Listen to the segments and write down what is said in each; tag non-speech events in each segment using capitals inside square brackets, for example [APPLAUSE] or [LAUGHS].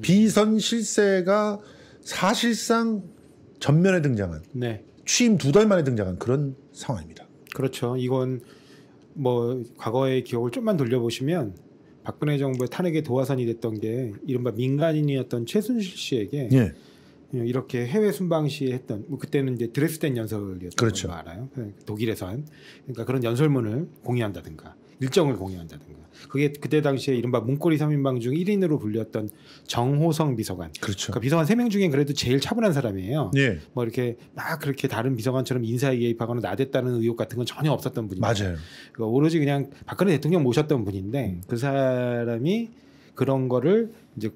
비선 실세가 사실상 전면에 등장한 네. 취임 두 달 만에 등장한 그런 상황입니다. 그렇죠. 이건 뭐 과거의 기억을 좀만 돌려보시면 박근혜 정부의 탄핵의 도화선이 됐던 게 이른바 민간인이었던 최순실 씨에게 예. 이렇게 해외 순방 시에 했던 뭐 그때는 이제 드레스덴 연설이었던 그렇죠. 거 알아요. 네, 독일에서 한 그러니까 그런 연설문을 공유한다든가 일정을 공유한다든가. 그게 그때 당시에 이른바 문고리 3인방 중 1인으로 불렸던 정호성 비서관. 그렇죠. 그러니까 비서관 3명 중엔 그래도 제일 차분한 사람이에요. 예. 뭐 이렇게 막 그렇게 다른 비서관처럼 인사에 개입하거나 나댔다는 의혹 같은 건 전혀 없었던 분이에요. 맞아요. 그러니까 오로지 그냥 박근혜 대통령 모셨던 분인데 음. 그 사람이 그런 거를 이제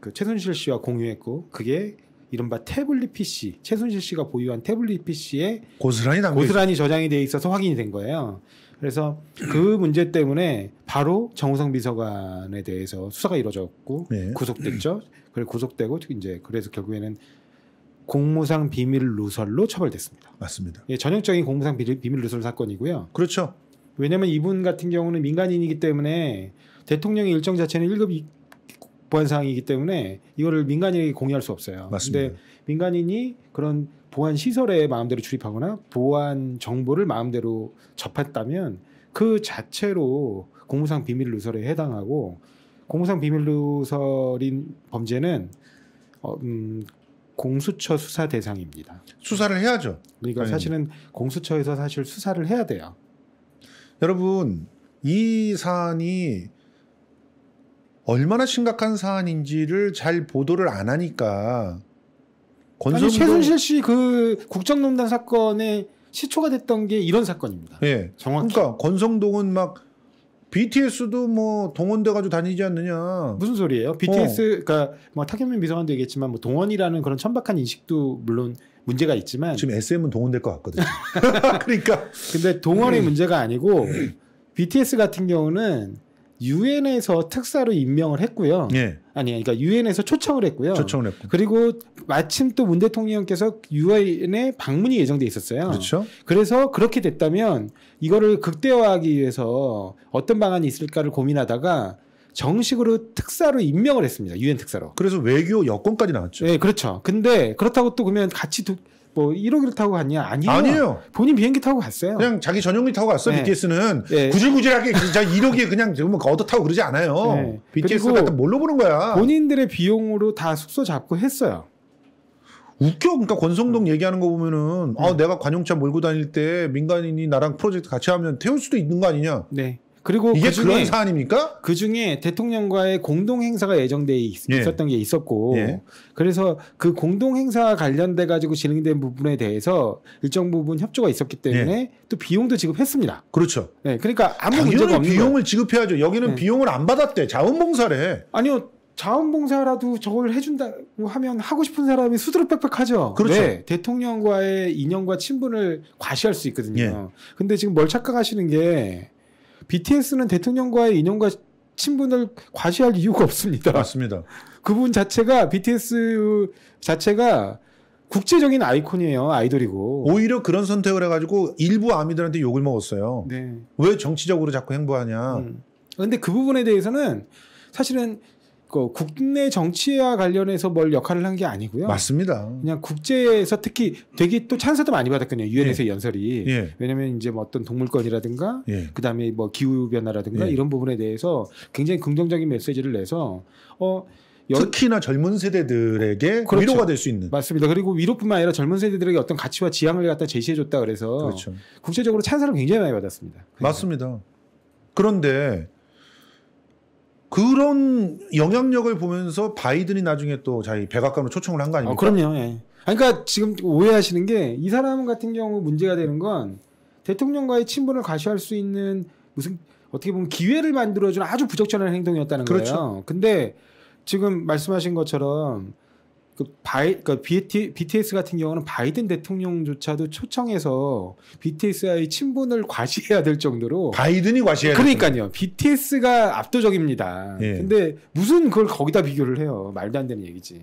그 최순실 씨와 공유했고 그게 이른바 태블릿 PC 최순실 씨가 보유한 태블릿 PC에 고스란히 고스란히 저장이 돼 있어서 확인이 된 거예요. 그래서 그 문제 때문에 바로 정우성 비서관에 대해서 수사가 이루어졌고 네. 구속됐죠. 그리고 구속되고 이제 그래서 결국에는 공무상 비밀 누설로 처벌됐습니다. 맞습니다. 예, 전형적인 공무상 비밀, 비밀 누설 사건이고요. 그렇죠. 왜냐하면 이분 같은 경우는 민간인이기 때문에 대통령의 일정 자체는 1급 보안 사항이기 때문에 이거를 민간인이 공유할 수 없어요. 맞습니다. 근데 민간인이 그런 보안 시설에 마음대로 출입하거나 보안 정보를 마음대로 접했다면 그 자체로 공무상 비밀 누설에 해당하고 공무상 비밀 누설인 범죄는 어, 음, 공수처 수사 대상입니다. 수사를 해야죠. 그러니까 아니. 사실은 공수처에서 사실 수사를 해야 돼요. 여러분 이 사안이 얼마나 심각한 사안인지를 잘 보도를 안 하니까 권성동 아니, 최순실 씨 그 국정농단 사건의 시초가 됐던 게 이런 사건입니다. 예. 정확히. 그러니까 권성동은 막 BTS도 뭐 동원돼 가지고 다니지 않느냐. 무슨 소리예요? BTS 어. 그러니까 뭐 타격민 비서관도 얘기했지만 뭐 동원이라는 그런 천박한 인식도 물론 문제가 있지만 지금 SM은 동원될 것 같거든요. [LAUGHS] [LAUGHS] 그러니까 근데 동원이 음. 문제가 아니고 음. BTS 같은 경우는 유엔에서 특사로 임명을 했고요. 예. 아니 그러니까 유엔에서 초청을 했고요. 초청을 했고. 그리고 마침 또 문 대통령께서 유엔에 방문이 예정돼 있었어요. 그렇죠. 그래서 그렇게 됐다면 이거를 극대화하기 위해서 어떤 방안이 있을까를 고민하다가 정식으로 특사로 임명을 했습니다. 유엔 특사로. 그래서 외교 여권까지 나왔죠. 네, 그렇죠. 근데 그렇다고 또 그러면 같이 두, 뭐 1억을 타고 갔냐? 아니요. 아니에요. 본인 비행기 타고 갔어요. 그냥 자기 전용기 타고 갔어. 네. BTS는 네. 구질구질하게 진짜 그 1억이 그냥 지금 얻어 뭐 타고 그러지 않아요. 네. BTS 같은 뭘로 보는 거야? 본인들의 비용으로 다 숙소 잡고 했어요. 웃겨. 그러니까 권성동 음. 얘기하는 거 보면은 음. 아 네. 내가 관용차 몰고 다닐 때 민간인이 나랑 프로젝트 같이 하면 태울 수도 있는 거 아니냐. 네. 그리고 이게 그 중에, 사안입니까? 그 중에 대통령과의 공동 행사가 예정돼 있, 예. 있었던 게 있었고 예. 그래서 그 공동 행사 관련돼 가지고 진행된 부분에 대해서 일정 부분 협조가 있었기 때문에 예. 또 비용도 지급했습니다. 그렇죠. 네, 그러니까 아무 문제가 없는 비용을 지급해야죠. 여기는 예. 비용을 안 받았대. 자원봉사래. 아니요. 자원봉사라도 저걸 해준다고 하면 하고 싶은 사람이 수두룩 빽빽하죠. 그렇죠. 네, 대통령과의 인연과 친분을 과시할 수 있거든요. 예. 근데 지금 뭘 착각하시는 게 BTS는 대통령과의 인연과 친분을 과시할 이유가 없습니다. 맞습니다. 그분 자체가 BTS 자체가 국제적인 아이콘이에요 아이돌이고 오히려 그런 선택을 해가지고 일부 아미들한테 욕을 먹었어요. 네. 왜 정치적으로 자꾸 행보하냐. 음. 근데 그 부분에 대해서는 사실은 그 국내 정치와 관련해서 뭘 역할을 한 게 아니고요. 맞습니다. 그냥 국제에서 특히 되게 또 찬사도 많이 받았거든요. 유엔에서 예. 연설이. 예. 왜냐면 이제 뭐 어떤 동물권이라든가 예. 그다음에 뭐 기후 변화라든가 예. 이런 부분에 대해서 굉장히 긍정적인 메시지를 내서 어 특히나 젊은 세대들에게 그렇죠. 위로가 될 수 있는 맞습니다. 그리고 위로뿐만 아니라 젊은 세대들에게 어떤 가치와 지향을 갖다 제시해줬다 그래서 그렇죠. 국제적으로 찬사를 굉장히 많이 받았습니다. 그래서. 맞습니다. 그런데 그런 영향력을 보면서 바이든이 나중에 또 자기 백악관으로 초청을 한 거 아닙니까? 어, 그럼요. 예. 그러니까 지금 오해하시는 게 이 사람 같은 경우 문제가 되는 건 대통령과의 친분을 과시할 수 있는 무슨 어떻게 보면 기회를 만들어주는 아주 부적절한 행동이었다는 그렇죠. 거예요. 그렇죠. 근데 지금 말씀하신 것처럼 그 바이 그 그러니까 BT, BTS 같은 경우는 바이든 대통령조차도 초청해서 BTS와의 친분을 과시해야 될 정도로 바이든이 과시해야 그러니까요. BTS가 압도적입니다. 예. 근데 무슨 그걸 거기다 비교를 해요. 말도 안 되는 얘기지.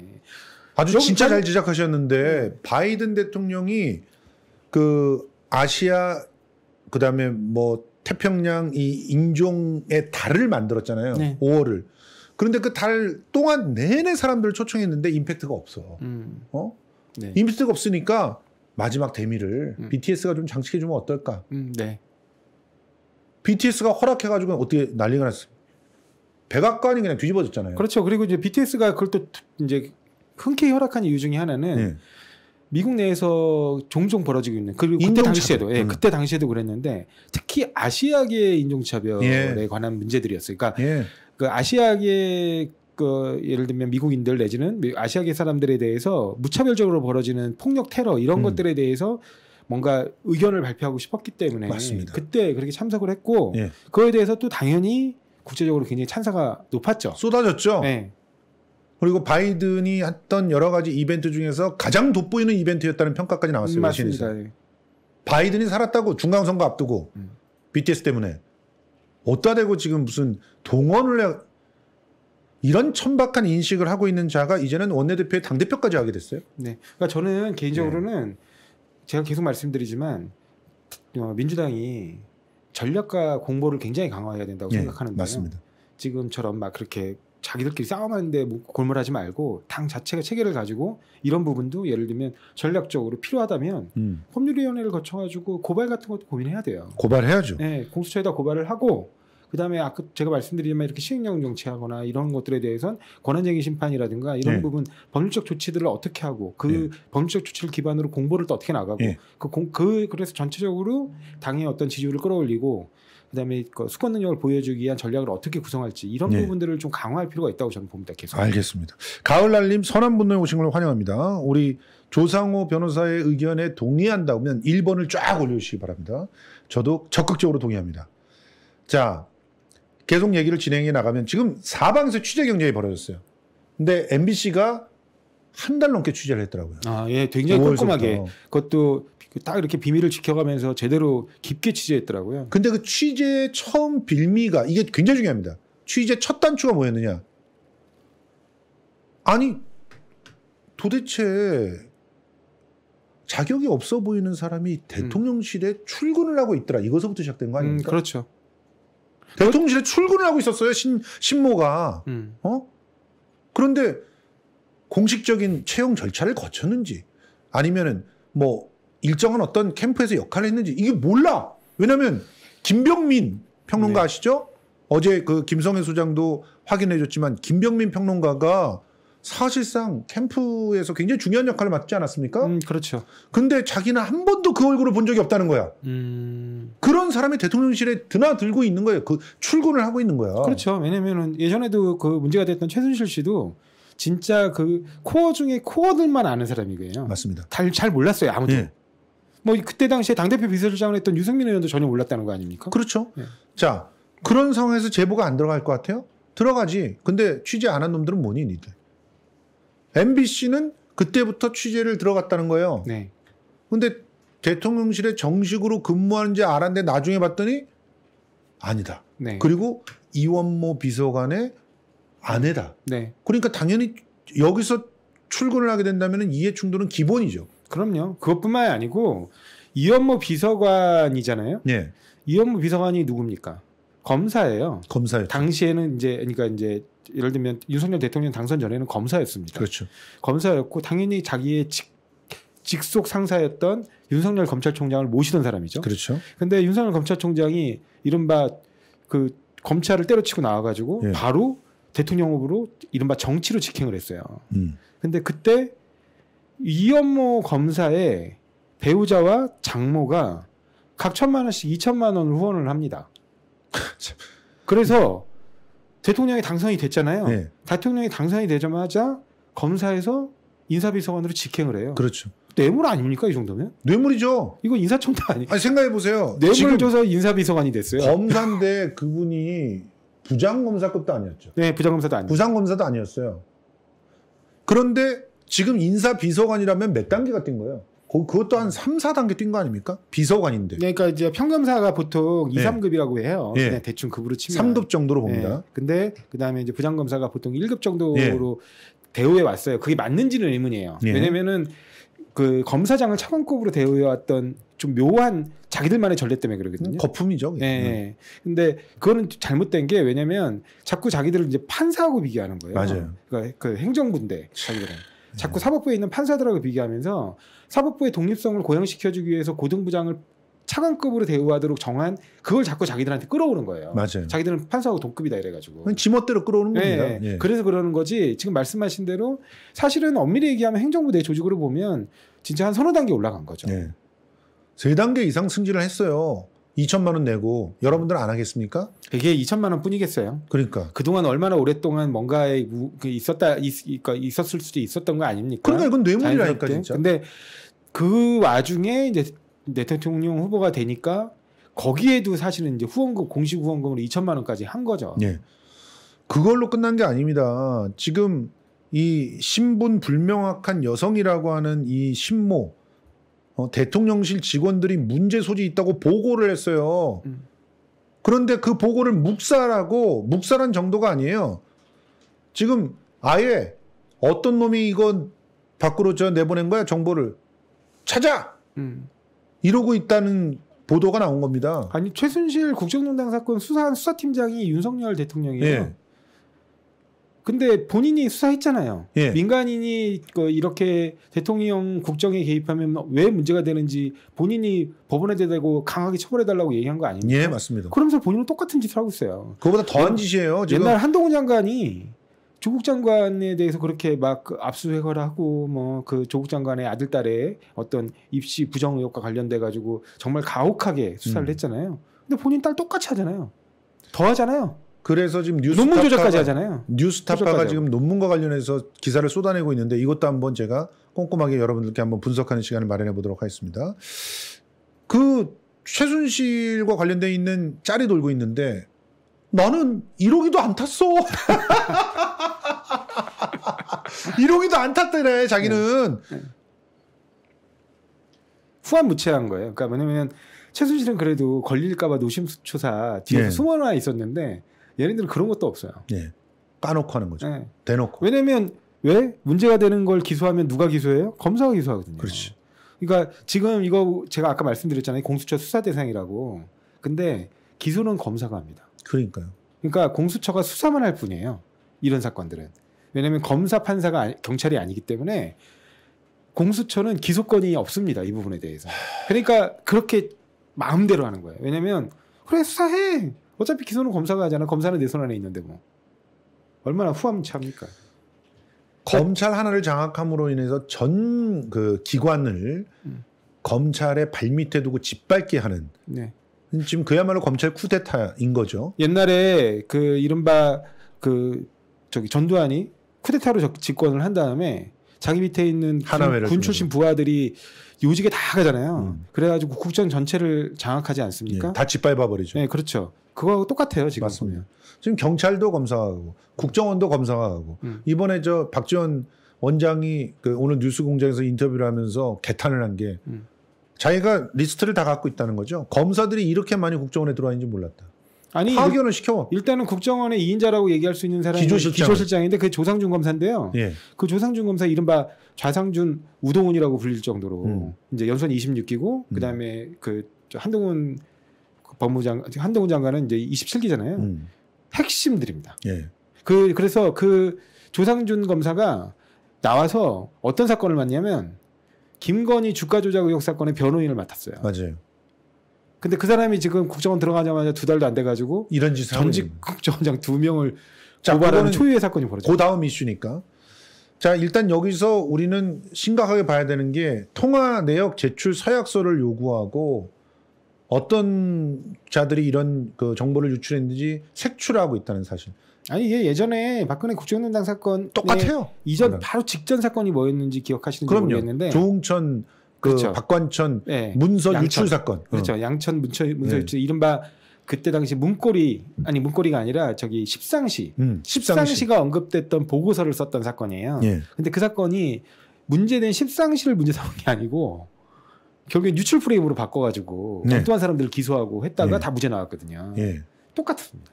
아주 진짜 잘 지적하셨는데 바이든 대통령이 그 아시아 그다음에 뭐 태평양 이 인종의 달을 만들었잖아요. 네. 5월을. 그런데 그 달 동안 내내 사람들을 초청했는데 임팩트가 없어. 음. 어? 네. 임팩트가 없으니까 마지막 대미를 음. BTS가 좀 장식해주면 어떨까? 음, 네. BTS가 허락해가지고 어떻게 난리가 났어. 요 백악관이 그냥 뒤집어졌잖아요. 그렇죠. 그리고 이제 BTS가 그걸 또 이제 흔쾌히 허락한 이유 중에 하나는 네. 미국 내에서 종종 벌어지고 있는 그리고 그때 당시에도 예, 음. 그때 당시에도 그랬는데 특히 아시아계 인종차별에 예. 관한 문제들이었어요. 그러니까 예. 그 아시아계 그 예를 들면 미국인들 내지는 아시아계 사람들에 대해서 무차별적으로 벌어지는 폭력 테러 이런 음. 것들에 대해서 뭔가 의견을 발표하고 싶었기 때문에 맞습니다. 그때 그렇게 참석을 했고 예. 그거에 대해서 또 당연히 국제적으로 굉장히 찬사가 높았죠. 쏟아졌죠. 네. 그리고 바이든이 했던 여러 가지 이벤트 중에서 가장 돋보이는 이벤트였다는 평가까지 나왔어요. 음, 맞습니다. 예. 바이든이 살았다고 중간 선거 앞두고 음. BTS 때문에 어다 대고 지금 무슨 동원을 해, 이런 천박한 인식을 하고 있는 자가 이제는 원내대표의 당대표까지 하게 됐어요. 네. 그러니까 저는 개인적으로는 네. 제가 계속 말씀드리지만 어, 민주당이 전략과 공보를 굉장히 강화해야 된다고 네, 생각하는데요. 맞습니다. 지금처럼 막 그렇게 자기들끼리 싸움하는데 뭐 골몰하지 말고 당 자체가 체계를 가지고 이런 부분도 예를 들면 전략적으로 필요하다면 음. 법률위원회를 거쳐가지고 고발 같은 것도 고민해야 돼요. 고발해야죠. 네, 공수처에다 고발을 하고 그다음에 아까 그 제가 말씀드리지 이렇게 시행령 정치하거나 이런 것들에 대해선 권한쟁의 심판이라든가 이런 네. 부분 법률적 조치들을 어떻게 하고 그 네. 법률적 조치를 기반으로 공보를 또 어떻게 나가고 네. 그, 공, 그 그래서 전체적으로 당의 어떤 지지율을 끌어올리고 그다음에 그 수권 능력을 보여주기 위한 전략을 어떻게 구성할지 이런 예. 부분들을 좀 강화할 필요가 있다고 저는 봅니다. 계속. 알겠습니다. 가을날님 선한 분노에 오신 걸 환영합니다. 우리 조상호 변호사의 의견에 동의한다면 1번을 쫙 올려주시기 바랍니다. 저도 적극적으로 동의합니다. 자, 계속 얘기를 진행해 나가면 지금 사방에서 취재 경쟁이 벌어졌어요. 근데 MBC가 한 달 넘게 취재를 했더라고요. 아, 예, 굉장히 꼼꼼하게. 그것도 딱 이렇게 비밀을 지켜가면서 제대로 깊게 취재했더라고요. 근데 그 취재 처음 빌미가 이게 굉장히 중요합니다. 취재 첫 단추가 뭐였느냐? 아니 도대체 자격이 없어 보이는 사람이 음. 대통령실에 음. 출근을 하고 있더라. 이것서부터 시작된 거 음, 아닙니까? 음, 그렇죠. 대통령실에 출근을 하고 있었어요. 신 신모가 음. 어 그런데 공식적인 채용 절차를 거쳤는지 아니면은 뭐 일정한 어떤 캠프에서 역할을 했는지 이게 몰라. 왜냐하면 김병민 평론가 네. 아시죠? 어제 그 김성현 소장도 확인해줬지만 김병민 평론가가 사실상 캠프에서 굉장히 중요한 역할을 맡지 않았습니까? 음, 그렇죠. 근데 자기는 한 번도 그 얼굴을 본 적이 없다는 거야. 음... 그런 사람이 대통령실에 드나들고 있는 거예요. 그 출근을 하고 있는 거야. 그렇죠. 왜냐면은 예전에도 그 문제가 됐던 최순실 씨도 진짜 그 코어 중에 코어들만 아는 사람이에요 맞습니다. 잘, 잘 몰랐어요. 아무도. 예. 뭐 그때 당시에 당대표 비서실장을 했던 유승민 의원도 전혀 몰랐다는 거 아닙니까? 그렇죠. 예. 자, 그런 상황에서 제보가 안 들어갈 것 같아요? 들어가지. 근데 취재 안 한 놈들은 뭐니, 니들. MBC는 그때부터 취재를 들어갔다는 거예요. 네. 근데 대통령실에 정식으로 근무하는지 알았는데 나중에 봤더니 아니다. 네. 그리고 이원모 비서관의 아내다. 네. 그러니까 당연히 여기서 출근을 하게 된다면 이해 충돌은 기본이죠. 그럼요. 그것뿐만이 아니고 이현모 비서관이잖아요. 예. 이현모 비서관이 누굽니까? 검사예요. 검사였 당시에는 이제 그러니까 이제 예를 들면 윤석열 대통령 당선 전에는 검사였습니다. 그렇죠. 검사였고 당연히 자기의 직, 직속 상사였던 윤석열 검찰총장을 모시던 사람이죠. 그렇죠. 근데 윤석열 검찰총장이 이른바 그 검찰을 때려치고 나와가지고 예. 바로 대통령 후보로 이른바 정치로 직행을 했어요. 음. 근데 그때 이연모 검사의 배우자와 장모가 각 천만 원씩 이천만 원을 후원을 합니다. 그래서 대통령이 당선이 됐잖아요. 네. 대통령이 당선이 되자마자 검사에서 인사비서관으로 직행을 해요. 그렇죠. 뇌물 아닙니까 이 정도면? 뇌물이죠. 이거 인사청탁 아니? 아니 생각해 보세요. 뇌물 줘서 인사비서관이 됐어요. 검사인데 그분이 부장검사급도 아니었죠. 네, 부장검사도 아니요. 부장검사도 아니었어요. 그런데 지금 인사 비서관이라면 몇 단계가 뛴 거예요? 그, 그것도 한 3, 4단계 뛴 거 아닙니까? 비서관인데. 네, 그러니까 이제 평검사가 보통 2, 네. 3급이라고 해요. 네. 그냥 대충 급으로 치면. 3급 정도로 봅니다. 네. 근데 그다음에 이제 부장검사가 보통 1급 예. 정도로 대우해 왔어요. 그게 맞는지는 의문이에요. 예. 왜냐면은 그 검사장을 차관급으로 대우해 왔던 좀 묘한 자기들만의 전례 때문에 그러거든요. 거품이죠. 네. 예. 네. 근데 그거는 잘못된 게 왜냐면 자꾸 자기들을 이제 판사하고 비교하는 거예요. 맞아요. 그러니까 그 행정부인데 자기들은. 자꾸 사법부에 있는 판사들하고 비교하면서 사법부의 독립성을 고양시켜주기 위해서 고등부장을 차관급으로 대우하도록 정한 그걸 자꾸 자기들한테 끌어오는 거예요. 맞아요. 자기들은 판사하고 동급이다 이래가지고. 지멋대로 끌어오는 네. 겁니다. 예. 그래서 그러는 거지. 지금 말씀하신 대로 사실은 엄밀히 얘기하면 행정부 내 조직으로 보면 진짜 한 서너 단계 올라간 거죠. 예. 세 단계 이상 승진을 했어요. 2천만 원 내고 여러분들 안 하겠습니까? 그게 2천만 원 뿐이겠어요. 그러니까 그동안 얼마나 오랫동안 뭔가에 그 있었다 그 있, 었을 수도 있었던 거 아닙니까? 그러니까 이건 뇌물이라니까 진짜. 근데 그 와중에 이제 대통령 후보가 되니까 거기에도 사실은 이제 후원금 공식 후원금으로 2천만 원까지 한 거죠. 예. 그걸로 끝난 게 아닙니다. 지금 이 신분 불명확한 여성이라고 하는 이 신모 어, 대통령실 직원들이 문제 소지 있다고 보고를 했어요. 음. 그런데 그 보고를 묵살하고 묵살한 정도가 아니에요. 지금 아예 어떤 놈이 이건 밖으로 저 내보낸 거야 정보를 찾아 음. 이러고 있다는 보도가 나온 겁니다. 아니 최순실 국정농단 사건 수사한 수사팀장이 윤석열 대통령이에요. 예. 근데 본인이 수사했잖아요. 예. 민간인이 그 이렇게 대통령 국정에 개입하면 왜 문제가 되는지 본인이 법원에 대고 강하게 처벌해달라고 얘기한 거 아닙니까? 예, 맞습니다. 그러면서 본인은 똑같은 짓을 하고 있어요. 그거보다 더한 짓이에요. 지금. 옛날 한동훈 장관이 조국 장관에 대해서 그렇게 막 그 압수수색을 하고 뭐 그 조국 장관의 아들 딸의 어떤 입시 부정 의혹과 관련돼 가지고 정말 가혹하게 수사를 음. 했잖아요. 근데 본인 딸 똑같이 하잖아요. 더 하잖아요. 그래서 지금 뉴스 논문 조작까지 하잖아요. 뉴스타파가 지금 논문과 관련해서 기사를 쏟아내고 있는데 이것도 한번 제가 꼼꼼하게 여러분들께 한번 분석하는 시간을 마련해 보도록 하겠습니다. 그 최순실과 관련돼 있는 짤이 돌고 있는데 나는 1억이도 안 탔어. 1억이도 [LAUGHS] 안 탔더래 자기는. 네, 네. 후한무채한 거예요. 그러니까 왜냐면 최순실은 그래도 걸릴까봐 노심초사 뒤에서 네. 숨어나 있었는데 얘네들은 그런 것도 없어요. 예. 까놓고 하는 거죠. 예. 대놓고. 왜냐면 왜 문제가 되는 걸 기소하면 누가 기소해요? 검사가 기소하거든요. 그렇지. 그러니까 지금 이거 제가 아까 말씀드렸잖아요. 공수처 수사 대상이라고. 근데 기소는 검사가 합니다. 그러니까요. 그러니까 공수처가 수사만 할 뿐이에요. 이런 사건들은. 왜냐면 검사 판사가 아니, 경찰이 아니기 때문에 공수처는 기소권이 없습니다. 이 부분에 대해서. 그러니까 그렇게 마음대로 하는 거예요. 왜냐면 그래 수사해. 어차피 기소는 검사가 하잖아. 검사는 내손 안에 있는데 뭐. 얼마나 후암차입니까? 검찰 하나를 장악함으로 인해서 전 그 기관을 음. 검찰의 발밑에 두고 짓밟게 하는 네. 지금 그야말로 검찰 쿠데타인 거죠. 옛날에 그 이른바 그 저기 전두환이 쿠데타로 집권을 한 다음에 자기 밑에 있는 군, 군 출신 부하들이 요직에 다 가잖아요. 음. 그래가지고 국정 전체를 장악하지 않습니까? 예, 다 짓밟아 버리죠. 네, 그렇죠. 그거 똑같아요 지금 맞습니다. 보면. 지금 경찰도 검사하고 국정원도 검사하고 음. 이번에 저 박지원 원장이 그 오늘 뉴스공장에서 인터뷰를 하면서 개탄을 한게 음. 자기가 리스트를 다 갖고 있다는 거죠. 검사들이 이렇게 많이 국정원에 들어와 있는지 몰랐다. 아니 파견을 시켜. 일단은 국정원의 2인자라고 얘기할 수 있는 사람이 기조실장. 인데그 조상준 검사인데요. 예. 그 조상준 검사 이른바 좌상준 우동훈이라고 불릴 정도로 음. 이제 연선 26기고 음. 그다음에 음. 그 한동훈 법무장 한동훈 장관은 이제 27기잖아요. 음. 핵심들입니다. 예. 그 그래서 그 조상준 검사가 나와서 어떤 사건을 맡냐면 김건희 주가 조작 의혹 사건의 변호인을 맡았어요. 맞아요. 근데 그 사람이 지금 국정원 들어가자마자 두 달도 안 돼가지고 이런 짓을 전직 국정원장 두 명을 고발하는 초유의 사건이 벌어졌고 그 다음 이슈니까. 자 일단 여기서 우리는 심각하게 봐야 되는 게 통화 내역 제출 서약서를 요구하고 어떤 자들이 이런 그 정보를 유출했는지 색출하고 있다는 사실. 아니 이 예전에 박근혜 국정농단 사건 똑같아요. 이전 그럼. 네. 바로 직전 사건이 뭐였는지 기억하시는지 그럼요. 모르겠는데 조홍천 그 그렇죠. 박관천 네. 문서 양천. 유출 사건. 음. 그렇죠. 어. 양천 문서, 문서 네. 유출 이른바 그때 당시 문고리 아니 문고리가 아니라 저기 십상시 음, 십상시. 가 언급됐던 보고서를 썼던 사건이에요. 예. 근데 그 사건이 문제된 십상시를 문제 삼은 게 아니고 결국엔 유출 프레임으로 바꿔가지고 네. 엉뚱한 사람들을 기소하고 했다가 예. 다 무죄 나왔거든요. 예. 똑같습니다.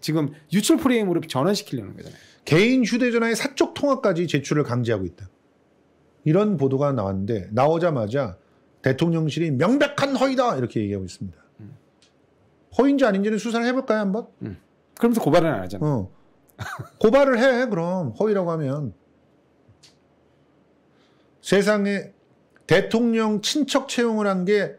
지금 유출 프레임으로 전환시키려는 거잖아요. 개인 휴대전화의 사적 통화까지 제출을 강제하고 있다. 이런 보도가 나왔는데 나오자마자 대통령실이 명백한 허위다 이렇게 얘기하고 있습니다. 음. 허위인지 아닌지는 수사를 해볼까요 한번? 음. 그러면서 고발은 안 하잖아. 어. 고발을 해 그럼 허위라고 하면 세상에 대통령 친척 채용을 한 게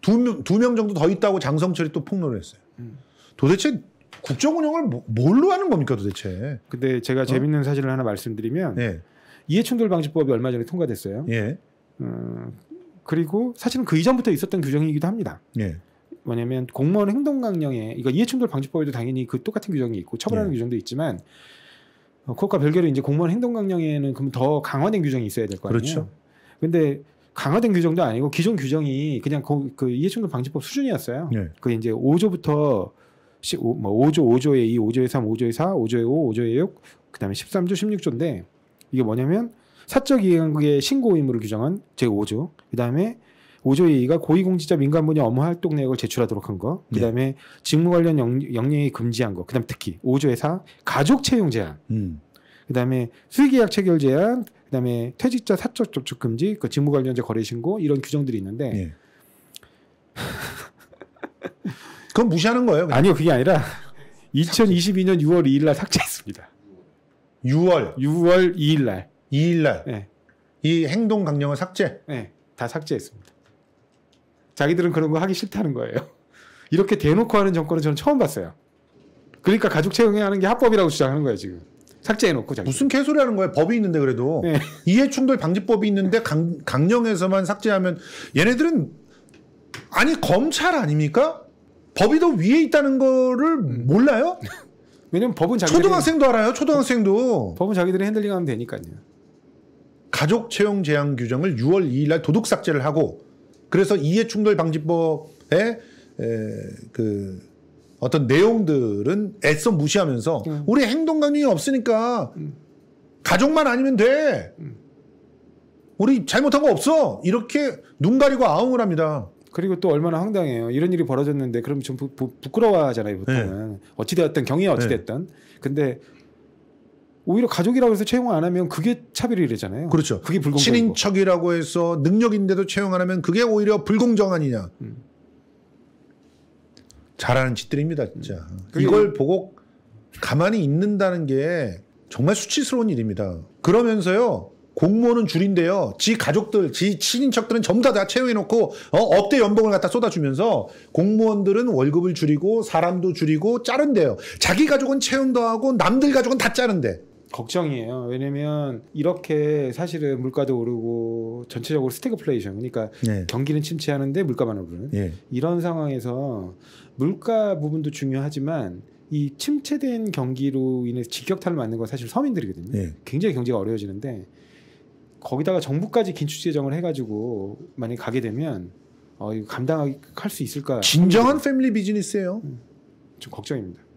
두명 두명 정도 더 있다고 장성철이 또 폭로를 했어요. 음. 도대체 국정 운영을 뭐, 뭘로 하는 겁니까 도대체? 근데 제가 어? 재밌는 사실을 하나 말씀드리면. 네. 이해충돌 방지법이 얼마 전에 통과됐어요. 예. 어, 그리고 사실은 그 이전부터 있었던 규정이기도 합니다. 예. 뭐냐면 공무원 행동 강령에 이거 이해충돌 방지법에도 당연히 그 똑같은 규정이 있고 처벌하는 예. 규정도 있지만 어, 그것과 별개로 이제 공무원 행동 강령에는 그럼 더 강화된 규정이 있어야 될 거아요 그렇죠. 근데 강화된 규정도 아니고 기존 규정이 그냥 그, 그 이해충돌 방지법 수준이었어요. 예. 그 이제 5조부터 15, 뭐 5조, 5조의 2, 5조의 3, 5조의 4, 5조의 5, 5조의 6, 그다음에 13조, 16조인데 이게 뭐냐면 사적 이해관계 신고 의무를 규정한 제5조. 그다음에 5조 2가 고위공직자 민간 분야 업무 활동 내역을 제출하도록 한 거. 네. 그다음에 네. 직무 관련 영역이 영 금지한 거. 그다음에 특히 5조의 4 가족 채용 제한. 음. 그다음에 수의계약 체결 제한. 그다음에 퇴직자 사적 접촉 금지, 그 직무 관련자 거래 신고 이런 규정들이 있는데. 네. 그건 무시하는 거예요. 그냥. 아니요, 그게 아니라 2022년 6월 2일 날 삭제했습니다. 6월 6월 2일 날 2일 날. 네. 이 행동 강령을 삭제. 네. 다 삭제했습니다. 자기들은 그런 거 하기 싫다는 거예요. [LAUGHS] 이렇게 대놓고 하는 정권은 저는 처음 봤어요. 그러니까 가족 채용해 하는 게 합법이라고 주장하는 거예요, 지금. 삭제해놓고. 자기들. 무슨 개소리 하는 거예요? 법이 있는데 그래도. 네. [LAUGHS] 이해충돌 방지법이 있는데 강, 강령에서만 삭제하면 얘네들은 아니 검찰 아닙니까? 법이 더 위에 있다는 거를 몰라요? [LAUGHS] 왜냐면 법은 자기들이 초등학생도 알아요. 초등학생도 법은 자기들이 핸들링하면 되니까요. 가족 채용 제한 규정을 6월 2일날 도둑 삭제를 하고 그래서 이해충돌 방지법에 그 어떤 내용들은 애써 무시하면서 음. 우리 행동 강령이 없으니까 음. 가족만 아니면 돼. 음. 우리 잘못한 거 없어. 이렇게 눈 가리고 아웅을 합니다. 그리고 또 얼마나 황당해요. 이런 일이 벌어졌는데 그럼 좀 부, 부, 부끄러워하잖아요, 네. 보통은. 네. 어찌 되었든 경위가 어찌 됐든. 네. 근데 오히려 가족이라고 해서 채용 안 하면 그게 차별이래잖아요. 그렇죠. 그게 불공정. 친인척이라고 해서 능력인데도 채용 안 하면 그게 오히려 불공정 아니냐. 음. 잘하는 짓들입니다, 진짜. 음. 어. 이걸 보고 가만히 있는다는 게 정말 수치스러운 일입니다. 그러면서요. 공무원은 줄인데요. 지 가족들, 지 친인척들은 전부 다, 다 채워놓고 어, 업대 연봉을 갖다 쏟아주면서 공무원들은 월급을 줄이고 사람도 줄이고 자른대요. 자기 가족은 채용도 하고 남들 가족은 다 자른대. 걱정이에요. 왜냐면 이렇게 사실은 물가도 오르고 전체적으로 스태그플레이션 그러니까 네. 경기는 침체하는데 물가만 오르는 네. 이런 상황에서 물가 부분도 중요하지만 이 침체된 경기로 인해 직격탄을 맞는 건 사실 서민들이거든요. 네. 굉장히 경제가 어려워지는데 거기다가 정부까지 긴축 재정을 해가지고 만약 에 가게 되면 어, 감당할 수 있을까? 진정한 패밀리 비즈니스예요. 음, 좀 걱정입니다.